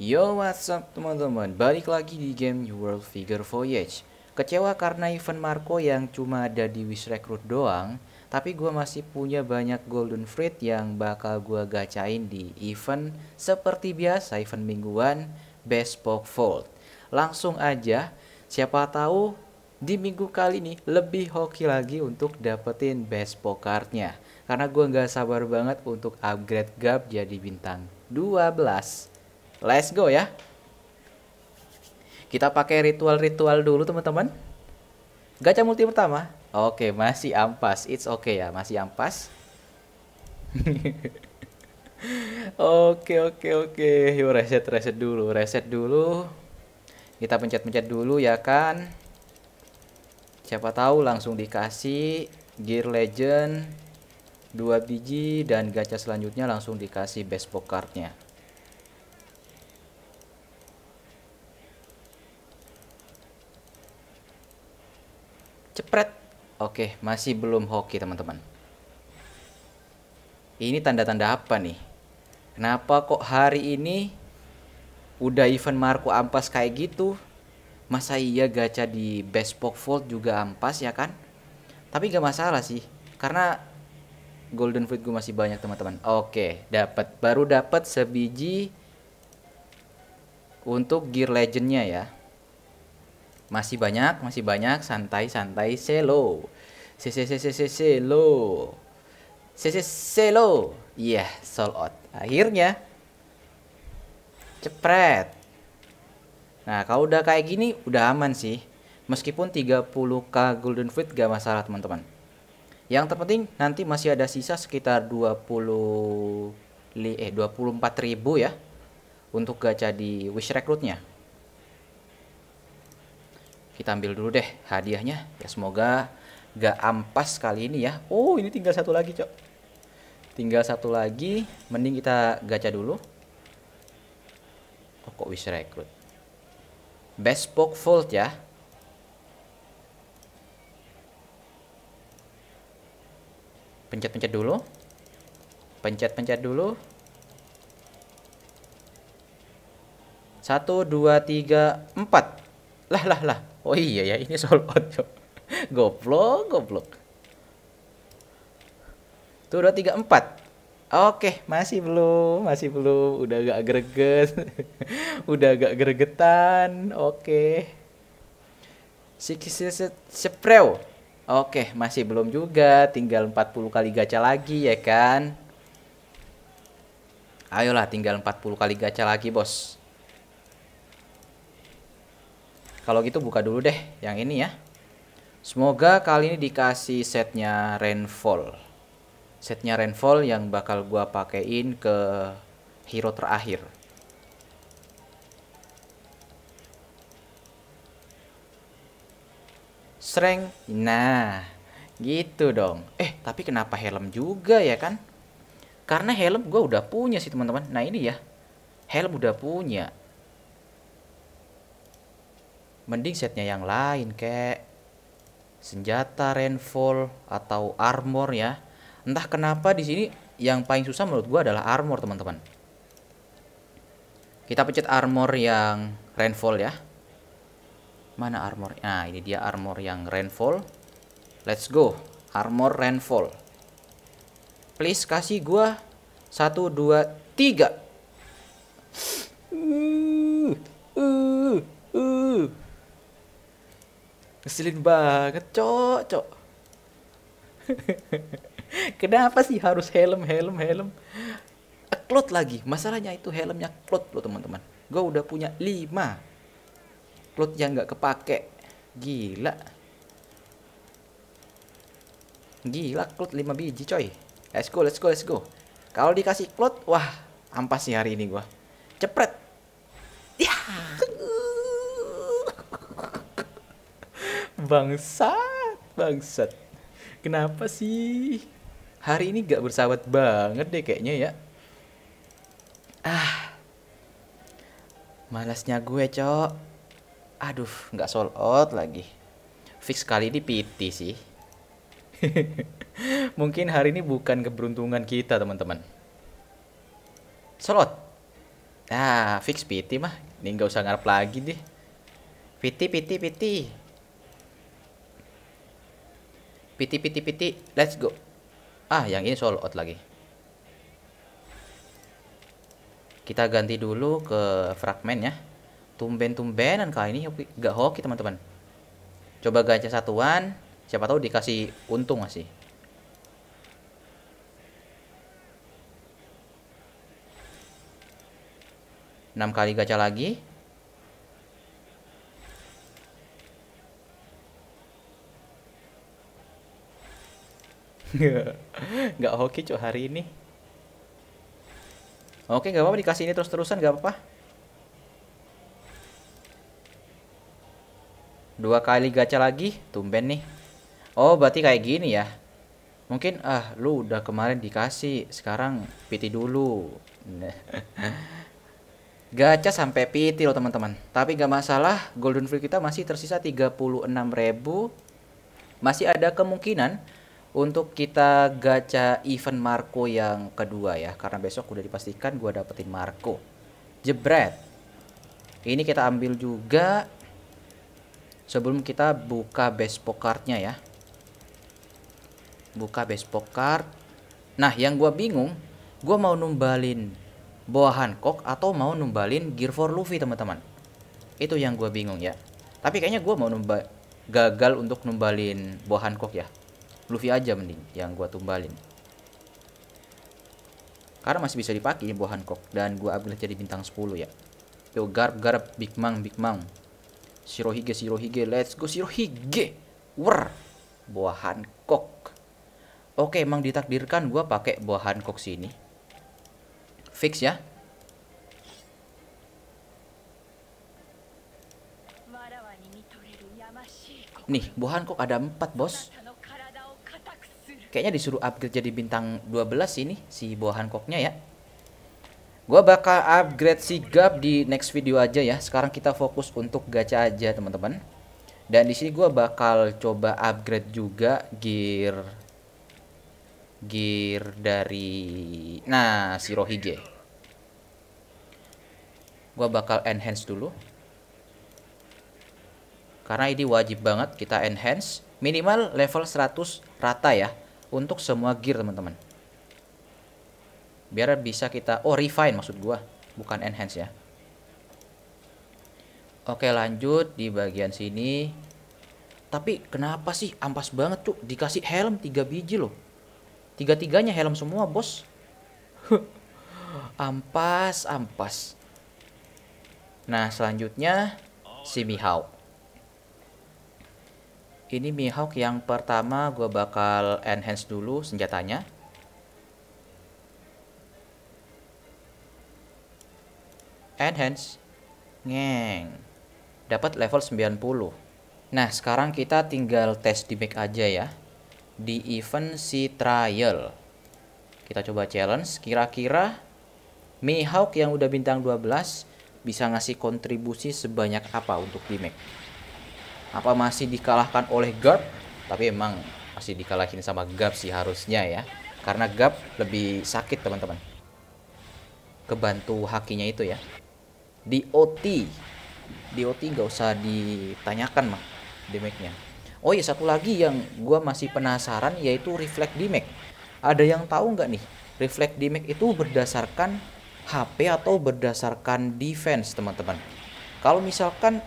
Yo what's up teman-teman, balik lagi di game New World Figure Voyage Kecewa karena event Marco yang cuma ada di Wish Recruit doang Tapi gue masih punya banyak Golden Fruit yang bakal gue gacain di event Seperti biasa event mingguan Best Pop Vault Langsung aja, siapa tahu di minggu kali ini lebih hoki lagi untuk dapetin best pokartnya karena gue gak sabar banget untuk upgrade gap jadi bintang 12 Let's go ya. Kita pakai ritual-ritual dulu teman-teman. Gacha multi pertama. Oke, masih ampas. It's okay ya, masih ampas. oke, oke, oke. Yuk reset, reset dulu, reset dulu. Kita pencet-pencet dulu ya kan. Siapa tahu langsung dikasih Gear Legend 2 biji dan gacha selanjutnya langsung dikasih best cardnya Pret. Oke, masih belum hoki teman-teman. Ini tanda-tanda apa nih? Kenapa kok hari ini udah event Marco ampas kayak gitu? Masa iya gacha di best Pop Vault juga ampas ya kan? Tapi gak masalah sih, karena golden fruit gue masih banyak teman-teman. Oke, dapat baru dapat sebiji untuk gear legendnya ya. Masih banyak, masih banyak. Santai, santai. Selo. Se se se se se selo. Se se selo. Iya, yeah, sold out. Akhirnya. Cepret. Nah, kalau udah kayak gini udah aman sih. Meskipun 30k golden fruit gak masalah, teman-teman. Yang terpenting nanti masih ada sisa sekitar 20 eh 24.000 ya untuk gacha di wish recruitnya kita ambil dulu deh hadiahnya ya semoga gak ampas kali ini ya oh ini tinggal satu lagi cok tinggal satu lagi mending kita gacha dulu oh kok wish rekrut best poke fold ya pencet-pencet dulu pencet-pencet dulu satu dua tiga empat lah lah lah Oh iya ya, ini sold out, Cok. goblok, goblok. Tuh udah 34. Oke, masih belum, masih belum. Udah agak greget. udah agak gregetan. Oke. Sikis sepreo. Oke, masih belum juga. Tinggal 40 kali gacha lagi ya kan. Ayolah tinggal 40 kali gacha lagi, Bos. Kalau gitu buka dulu deh yang ini ya. Semoga kali ini dikasih setnya rainfall. Setnya rainfall yang bakal gua pakein ke hero terakhir. Sreng. Nah, gitu dong. Eh, tapi kenapa helm juga ya kan? Karena helm gua udah punya sih teman-teman. Nah ini ya, helm udah punya mending setnya yang lain kek senjata rainfall atau armor ya entah kenapa di sini yang paling susah menurut gua adalah armor teman-teman kita pencet armor yang rainfall ya mana armor nah ini dia armor yang rainfall let's go armor rainfall please kasih gua satu dua tiga uh, uh, uh. Keselin banget, cok, cok. Kenapa sih harus helm, helm, helm? Klot lagi. Masalahnya itu helmnya klot loh teman-teman. Gue udah punya 5. Klot yang nggak kepake. Gila. Gila klot 5 biji coy. Let's go, let's go, let's go. Kalau dikasih klot, wah ampas sih hari ini gue. Cepret. bangsat bangsat kenapa sih hari ini gak bersahabat banget deh kayaknya ya ah malasnya gue cok aduh nggak sold out lagi fix kali ini PT sih mungkin hari ini bukan keberuntungan kita teman-teman sold out nah fix PT mah ini nggak usah ngarep lagi deh PT PT PT Piti piti piti, let's go. Ah, yang ini solo out lagi. Kita ganti dulu ke fragment ya. Tumben-tumbenan kali ini gak hoki teman-teman. Coba gacha satuan, siapa tahu dikasih untung sih. Enam kali gacha lagi. nggak hoki cok hari ini oke nggak apa-apa dikasih ini terus-terusan nggak apa-apa dua kali gacha lagi tumben nih oh berarti kayak gini ya mungkin ah lu udah kemarin dikasih sekarang piti dulu nah. gacha sampai piti loh teman-teman tapi nggak masalah golden free kita masih tersisa 36.000 masih ada kemungkinan untuk kita gacha event Marco yang kedua ya, karena besok udah dipastikan gue dapetin Marco. Jebret. Ini kita ambil juga sebelum kita buka bespoke cardnya ya. Buka bespoke card. Nah, yang gue bingung, gue mau numbalin Boa Hancock atau mau numbalin Gear for Luffy teman-teman. Itu yang gue bingung ya. Tapi kayaknya gue mau numba gagal untuk numbalin Boa Hancock ya Luffy aja mending yang gua tumbalin. Karena masih bisa dipakai ini buah Hancock dan gua ambil jadi bintang 10 ya. Yo garap garap Big Mang Big Mang. Shirohige Shirohige let's go Shirohige. Wer. Buah Hancock. Oke, emang ditakdirkan gua pakai buah Hancock sini. Fix ya. Nih, buah Hancock ada 4, Bos. Kayaknya disuruh upgrade jadi bintang 12 ini si buah Hancocknya ya. Gua bakal upgrade si Gap di next video aja ya. Sekarang kita fokus untuk gacha aja, teman-teman. Dan di sini gua bakal coba upgrade juga gear gear dari nah si Rohige. Gua bakal enhance dulu. Karena ini wajib banget kita enhance minimal level 100 rata ya untuk semua gear teman-teman biar bisa kita oh refine maksud gua bukan enhance ya oke lanjut di bagian sini tapi kenapa sih ampas banget tuh dikasih helm tiga biji loh tiga-tiganya helm semua bos ampas ampas nah selanjutnya si Mihawk ini Mihawk yang pertama gue bakal enhance dulu senjatanya enhance ngeng dapat level 90 nah sekarang kita tinggal tes di make aja ya di event si trial kita coba challenge kira-kira Mihawk yang udah bintang 12 bisa ngasih kontribusi sebanyak apa untuk di make apa masih dikalahkan oleh Garp tapi emang masih dikalahin sama Garp sih harusnya ya karena Garp lebih sakit teman-teman kebantu hakinya itu ya di OT di OT nggak usah ditanyakan mah damage-nya oh iya satu lagi yang gue masih penasaran yaitu reflect damage ada yang tahu nggak nih reflect damage itu berdasarkan HP atau berdasarkan defense teman-teman kalau misalkan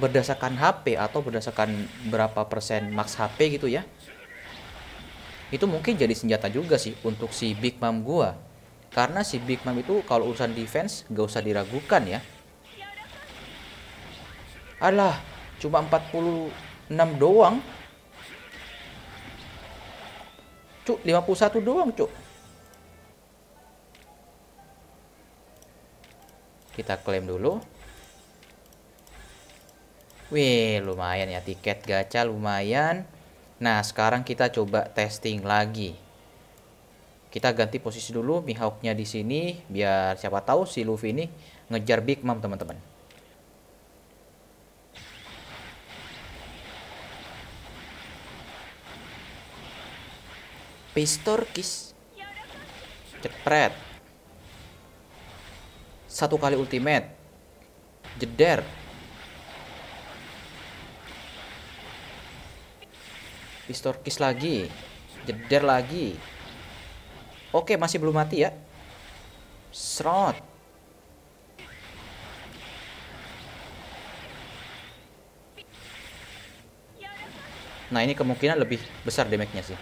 berdasarkan HP atau berdasarkan berapa persen max HP gitu ya itu mungkin jadi senjata juga sih untuk si Big Mom gua karena si Big Mom itu kalau urusan defense gak usah diragukan ya alah cuma 46 doang cuk 51 doang cuk kita klaim dulu Wih, lumayan ya tiket gacha lumayan. Nah, sekarang kita coba testing lagi. Kita ganti posisi dulu Mihawknya di sini biar siapa tahu si Luffy ini ngejar Big Mom, teman-teman. Pistorkis. Cepret. Satu kali ultimate. Jeder. pistol kiss lagi. Jeder lagi. Oke, masih belum mati ya. Serot. Nah, ini kemungkinan lebih besar damage-nya sih.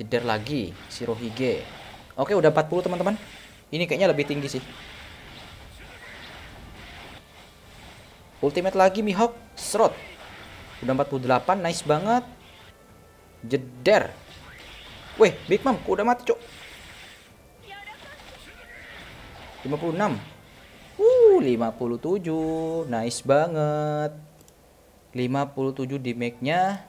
Jeder lagi, si Rohige. Oke, udah 40 teman-teman. Ini kayaknya lebih tinggi sih. Ultimate lagi Mihawk. Serot. Udah 48. Nice banget. Jeder. Weh, Big Mom. Udah mati, cok. 56. Uh, 57. Nice banget. 57 damage-nya.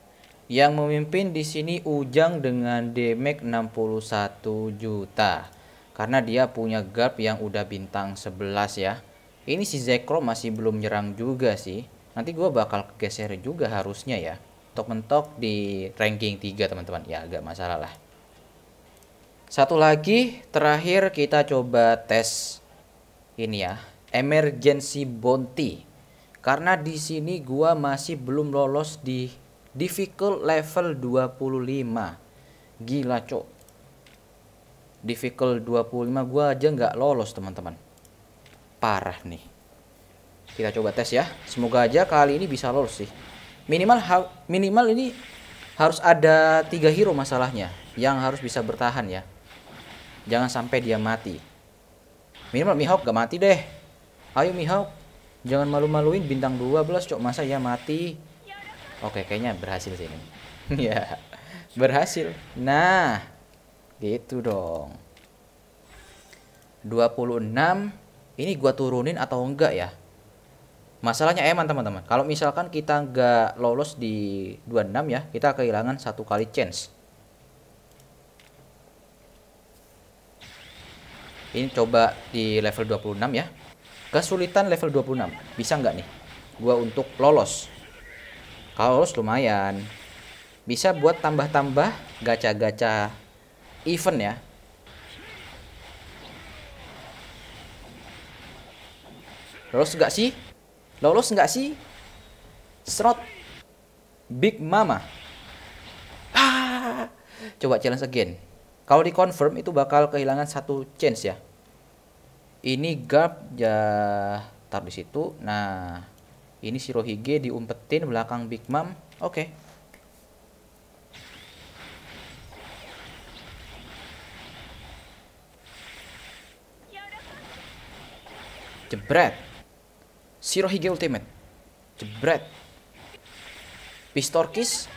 Yang memimpin di sini Ujang dengan damage 61 juta. Karena dia punya gap yang udah bintang 11 ya. Ini si Zekro masih belum nyerang juga sih. Nanti gue bakal geser juga harusnya ya. Untuk mentok di ranking 3 teman-teman. Ya agak masalah lah. Satu lagi terakhir kita coba tes ini ya. Emergency Bounty. Karena di sini gue masih belum lolos di difficult level 25. Gila, Cok. Difficult 25 gue aja nggak lolos, teman-teman parah nih. Kita coba tes ya. Semoga aja kali ini bisa lolos sih. Minimal minimal ini harus ada tiga hero masalahnya yang harus bisa bertahan ya. Jangan sampai dia mati. Minimal Mihawk gak mati deh. Ayo Mihawk. Jangan malu-maluin bintang 12 cok masa ya mati. Oke, kayaknya berhasil sih ini. ya. Berhasil. Nah, gitu dong. 26 ini gua turunin atau enggak ya masalahnya emang teman-teman kalau misalkan kita nggak lolos di 26 ya kita kehilangan satu kali chance ini coba di level 26 ya kesulitan level 26 bisa nggak nih gua untuk lolos kalau lolos lumayan bisa buat tambah-tambah gacha-gacha event ya Lolos nggak sih? Lolos nggak sih? Srot. Big Mama. Ah. Coba challenge again. Kalau di confirm itu bakal kehilangan satu chance ya. Ini gap ya tar di situ. Nah, ini si Rohige diumpetin belakang Big Mom. Oke. Okay. Jebret. Sirohige Ultimate. Jebret. Pistorkis.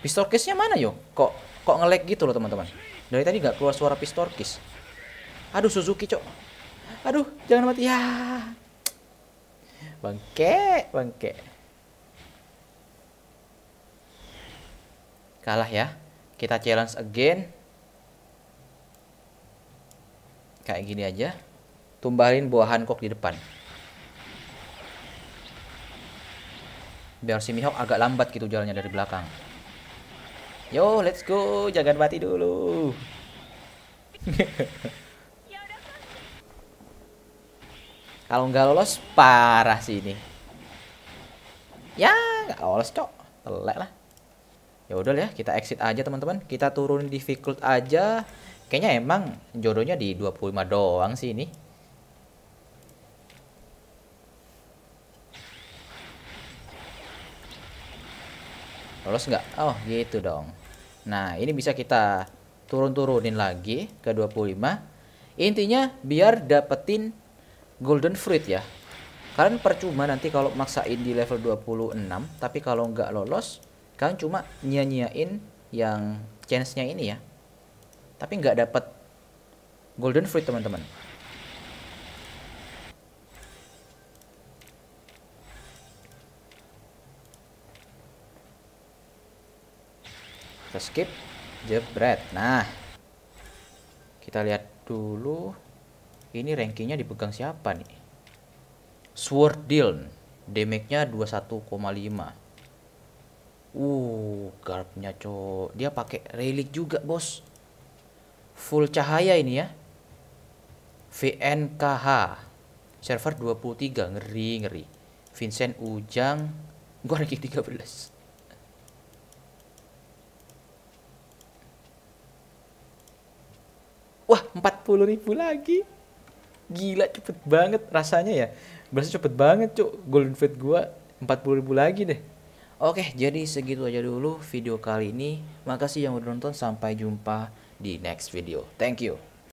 Pistorkisnya mana yo? Kok kok ngelek gitu loh teman-teman. Dari tadi nggak keluar suara Pistorkis. Aduh Suzuki cok. Aduh jangan mati ya. Bangke, bangke. Kalah ya. Kita challenge again. Kayak gini aja. Tumbalin buah Hancock di depan. biar si Mihawk agak lambat gitu jalannya dari belakang. Yo, let's go, jangan mati dulu. Kalau nggak lolos parah sih ini. Ya, nggak lolos cok, telek lah. Ya udah ya, kita exit aja teman-teman. Kita turun di difficult aja. Kayaknya emang jodohnya di 25 doang sih ini. lolos nggak oh gitu dong nah ini bisa kita turun-turunin lagi ke 25 intinya biar dapetin golden fruit ya kalian percuma nanti kalau maksain di level 26 tapi kalau nggak lolos kalian cuma nyanyiain yang chance-nya ini ya tapi nggak dapet golden fruit teman-teman skip jebret nah kita lihat dulu ini rankingnya dipegang siapa nih sword deal damage nya 21,5 uh garpnya cok dia pakai relic juga bos full cahaya ini ya VNKH server 23 ngeri ngeri Vincent Ujang gua ranking 13 wah 40 ribu lagi gila cepet banget rasanya ya berasa cepet banget cuk golden fate gua 40 ribu lagi deh Oke, jadi segitu aja dulu video kali ini. Makasih yang udah nonton, sampai jumpa di next video. Thank you.